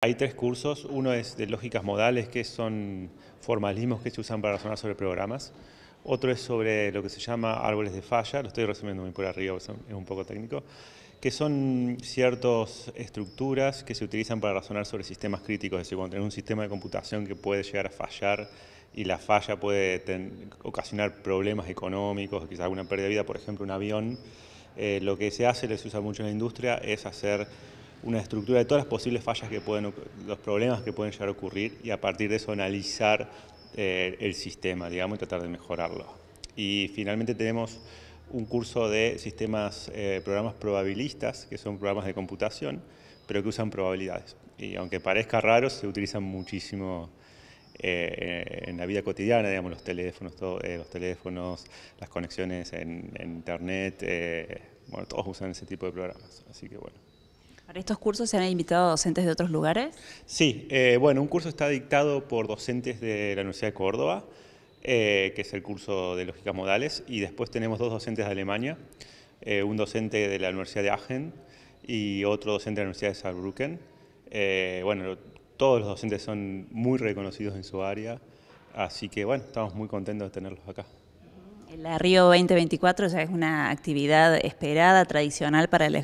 Hay tres cursos, uno es de lógicas modales, que son formalismos que se usan para razonar sobre programas. Otro es sobre lo que se llama árboles de falla, lo estoy resumiendo muy por arriba, es un poco técnico, que son ciertas estructuras que se utilizan para razonar sobre sistemas críticos, es decir, cuando tenemos un sistema de computación que puede llegar a fallar y la falla puede ocasionar problemas económicos, quizás alguna pérdida de vida, por ejemplo, un avión, eh, lo que se hace, se usa mucho en la industria, es hacer una estructura de todas las posibles fallas que pueden, los problemas que pueden llegar a ocurrir y a partir de eso analizar eh, el sistema, digamos, y tratar de mejorarlo. Y finalmente tenemos un curso de sistemas, eh, programas probabilistas, que son programas de computación, pero que usan probabilidades. Y aunque parezca raro, se utilizan muchísimo eh, en la vida cotidiana, digamos, los teléfonos, los teléfonos, las conexiones en internet, bueno, todos usan ese tipo de programas. Así que bueno. ¿Para estos cursos se han invitado docentes de otros lugares? Sí, eh, bueno, un curso está dictado por docentes de la Universidad de Córdoba, eh, que es el curso de lógicas modales, y después tenemos dos docentes de Alemania, eh, un docente de la Universidad de Aachen y otro docente de la Universidad de Saarbrücken. bueno, todos los docentes son muy reconocidos en su área, así que bueno, estamos muy contentos de tenerlos acá. La Río 2024 ya es una actividad esperada, tradicional para el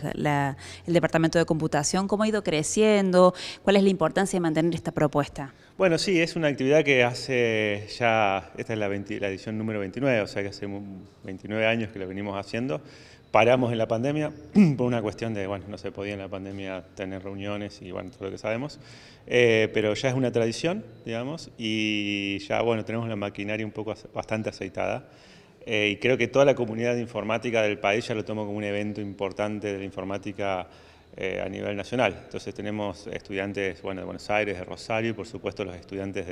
Departamento de Computación. ¿Cómo ha ido creciendo? ¿Cuál es la importancia de mantener esta propuesta? Bueno, sí, es una actividad que hace ya, esta es la, la edición número 29, o sea que hace 29 años que lo venimos haciendo. Paramos en la pandemia por una cuestión de, bueno, no se podía en la pandemia tener reuniones y bueno, todo lo que sabemos, eh, pero ya es una tradición, digamos, y ya, bueno, tenemos la maquinaria un poco bastante aceitada. Eh, y creo que toda la comunidad informática del país ya lo tomo como un evento importante de la informática eh, a nivel nacional. Entonces tenemos estudiantes de Buenos Aires, de Rosario y por supuesto los estudiantes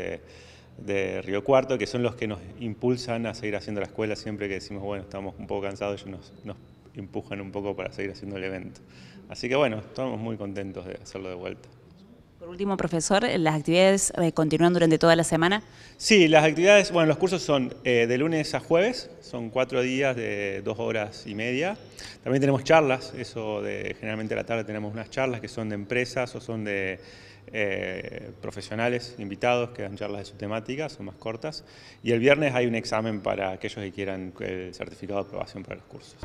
de, Río Cuarto, que son los que nos impulsan a seguir haciendo la escuela siempre que decimos, bueno, estamos un poco cansados, ellos nos, nos empujan un poco para seguir haciendo el evento. Así que bueno, estamos muy contentos de hacerlo de vuelta. Por último, profesor, ¿las actividades eh, continúan durante toda la semana? Sí, las actividades, bueno, los cursos son eh, de lunes a jueves, son cuatro días de dos horas y media. También tenemos charlas, eso de generalmente a la tarde tenemos unas charlas que son de empresas o son de eh, profesionales invitados que dan charlas de su temática, son más cortas. Y el viernes hay un examen para aquellos que quieran el certificado de aprobación para los cursos.